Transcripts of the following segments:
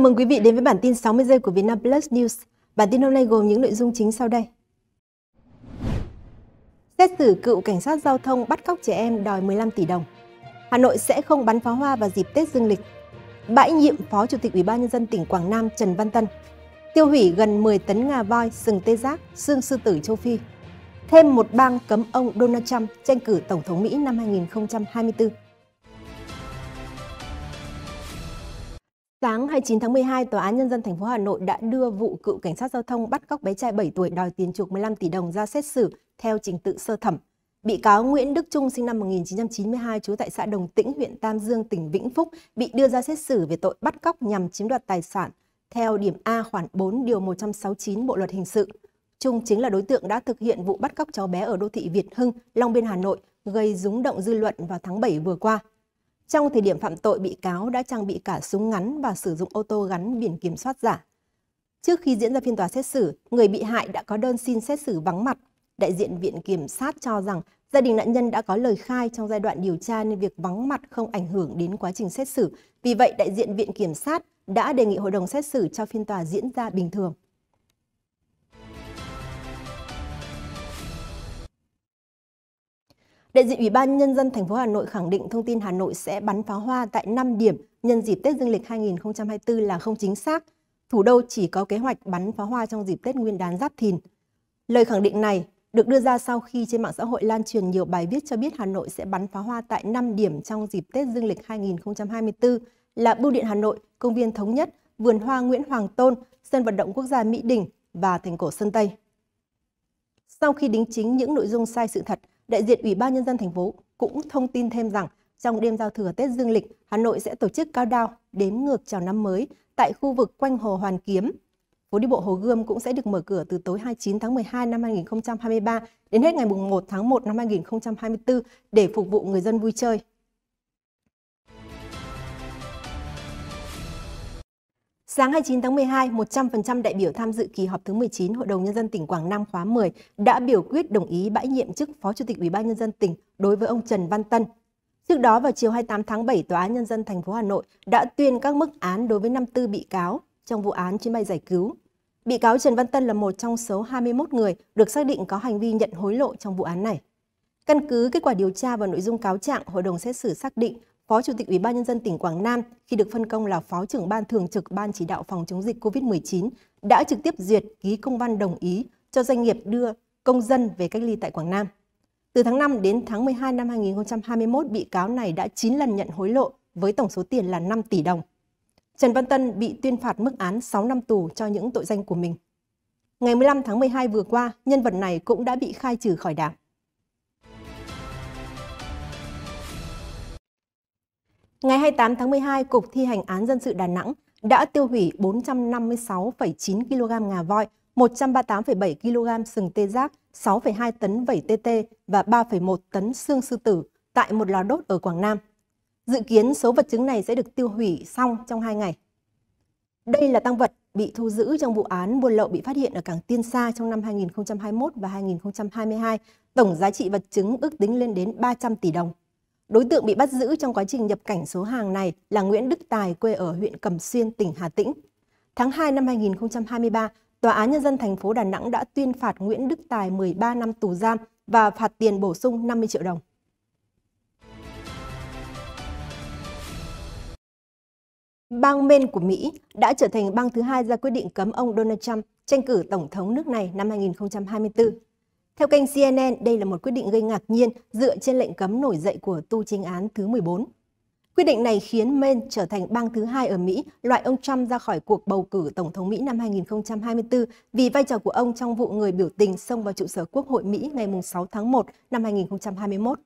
Chào mừng quý vị đến với bản tin 60 giây của Vietnam Plus News. Bản tin hôm nay gồm những nội dung chính sau đây. Xét xử cựu cảnh sát giao thông bắt cóc trẻ em đòi 15 tỷ đồng. Hà Nội sẽ không bắn pháo hoa vào dịp Tết Dương lịch. Bãi nhiệm Phó Chủ tịch Ủy ban nhân dân tỉnh Quảng Nam Trần Văn Tân. Tiêu hủy gần 10 tấn ngà voi, sừng tê giác, xương sư tử châu Phi. Thêm một bang cấm ông Donald Trump tranh cử Tổng thống Mỹ năm 2024. Sáng 29 tháng 12, Tòa án Nhân dân thành phố Hà Nội đã đưa vụ cựu cảnh sát giao thông bắt cóc bé trai 7 tuổi đòi tiền chuộc 15 tỷ đồng ra xét xử theo trình tự sơ thẩm. Bị cáo Nguyễn Đức Trung sinh năm 1992 trú tại xã Đồng Tĩnh, huyện Tam Dương, tỉnh Vĩnh Phúc bị đưa ra xét xử về tội bắt cóc nhằm chiếm đoạt tài sản theo điểm A khoản 4 điều 169 Bộ luật hình sự. Trung chính là đối tượng đã thực hiện vụ bắt cóc cháu bé ở đô thị Việt Hưng, Long Biên, Hà Nội gây rúng động dư luận vào tháng 7 vừa qua. Trong thời điểm phạm tội, bị cáo đã trang bị cả súng ngắn và sử dụng ô tô gắn biển kiểm soát giả. Trước khi diễn ra phiên tòa xét xử, người bị hại đã có đơn xin xét xử vắng mặt. Đại diện Viện Kiểm sát cho rằng gia đình nạn nhân đã có lời khai trong giai đoạn điều tra nên việc vắng mặt không ảnh hưởng đến quá trình xét xử. Vì vậy, đại diện Viện Kiểm sát đã đề nghị hội đồng xét xử cho phiên tòa diễn ra bình thường. Đại diện Ủy ban Nhân dân thành phố Hà Nội khẳng định thông tin Hà Nội sẽ bắn pháo hoa tại 5 điểm nhân dịp Tết Dương lịch 2024 là không chính xác. Thủ đô chỉ có kế hoạch bắn pháo hoa trong dịp Tết Nguyên đán Giáp Thìn. Lời khẳng định này được đưa ra sau khi trên mạng xã hội lan truyền nhiều bài viết cho biết Hà Nội sẽ bắn pháo hoa tại 5 điểm trong dịp Tết Dương lịch 2024 là Bưu điện Hà Nội, Công viên Thống nhất, Vườn hoa Nguyễn Hoàng Tôn, Sân vận động quốc gia Mỹ Đình và thành cổ Sơn Tây. Sau khi đính chính những nội dung sai sự thật, đại diện Ủy ban Nhân dân thành phố cũng thông tin thêm rằng trong đêm giao thừa Tết Dương lịch, Hà Nội sẽ tổ chức cao đao đếm ngược chào năm mới tại khu vực quanh Hồ Hoàn Kiếm. Phố đi bộ Hồ Gươm cũng sẽ được mở cửa từ tối 29 tháng 12 năm 2023 đến hết ngày 1 tháng 1 năm 2024 để phục vụ người dân vui chơi. Sáng 29 tháng 12, 100% đại biểu tham dự kỳ họp thứ 19 Hội đồng nhân dân tỉnh Quảng Nam khóa 10 đã biểu quyết đồng ý bãi nhiệm chức Phó Chủ tịch Ủy ban nhân dân tỉnh đối với ông Trần Văn Tân. Trước đó vào chiều 28 tháng 7, Tòa án nhân dân thành phố Hà Nội đã tuyên các mức án đối với 54 bị cáo trong vụ án chuyến bay giải cứu. Bị cáo Trần Văn Tân là một trong số 21 người được xác định có hành vi nhận hối lộ trong vụ án này. Căn cứ kết quả điều tra và nội dung cáo trạng, hội đồng xét xử xác định Phó Chủ tịch Ủy ban nhân dân tỉnh Quảng Nam khi được phân công là Phó trưởng ban thường trực Ban chỉ đạo phòng chống dịch COVID-19 đã trực tiếp duyệt ký công văn đồng ý cho doanh nghiệp đưa công dân về cách ly tại Quảng Nam. Từ tháng 5 đến tháng 12 năm 2021, bị cáo này đã 9 lần nhận hối lộ với tổng số tiền là 5 tỷ đồng. Trần Văn Tân bị tuyên phạt mức án 6 năm tù cho những tội danh của mình. Ngày 15 tháng 12 vừa qua, nhân vật này cũng đã bị khai trừ khỏi đảng. Ngày 28 tháng 12, Cục Thi hành án dân sự Đà Nẵng đã tiêu hủy 456,9 kg ngà voi, 138,7 kg sừng tê giác, 6,2 tấn vẩy tê tê và 3,1 tấn xương sư tử tại một lò đốt ở Quảng Nam. Dự kiến số vật chứng này sẽ được tiêu hủy xong trong 2 ngày. Đây là tăng vật bị thu giữ trong vụ án buôn lậu bị phát hiện ở cảng Tiên Sa trong năm 2021 và 2022. Tổng giá trị vật chứng ước tính lên đến 300 tỷ đồng. Đối tượng bị bắt giữ trong quá trình nhập cảnh số hàng này là Nguyễn Đức Tài quê ở huyện Cẩm Xuyên, tỉnh Hà Tĩnh. Tháng 2 năm 2023, Tòa án Nhân dân thành phố Đà Nẵng đã tuyên phạt Nguyễn Đức Tài 13 năm tù giam và phạt tiền bổ sung 50 triệu đồng. Bang Maine của Mỹ đã trở thành bang thứ hai ra quyết định cấm ông Donald Trump tranh cử tổng thống nước này năm 2024. Theo kênh CNN, đây là một quyết định gây ngạc nhiên dựa trên lệnh cấm nổi dậy của tu chính án thứ 14. Quyết định này khiến Maine trở thành bang thứ hai ở Mỹ loại ông Trump ra khỏi cuộc bầu cử Tổng thống Mỹ năm 2024 vì vai trò của ông trong vụ người biểu tình xông vào trụ sở Quốc hội Mỹ ngày 6 tháng 1 năm 2021.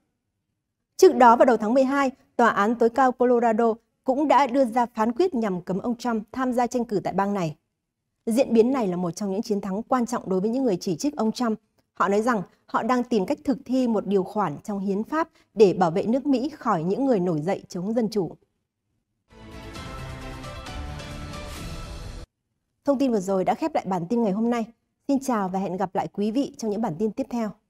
Trước đó vào đầu tháng 12, Tòa án tối cao Colorado cũng đã đưa ra phán quyết nhằm cấm ông Trump tham gia tranh cử tại bang này. Diễn biến này là một trong những chiến thắng quan trọng đối với những người chỉ trích ông Trump Họ nói rằng họ đang tìm cách thực thi một điều khoản trong hiến pháp để bảo vệ nước Mỹ khỏi những người nổi dậy chống dân chủ. Thông tin vừa rồi đã khép lại bản tin ngày hôm nay. Xin chào và hẹn gặp lại quý vị trong những bản tin tiếp theo.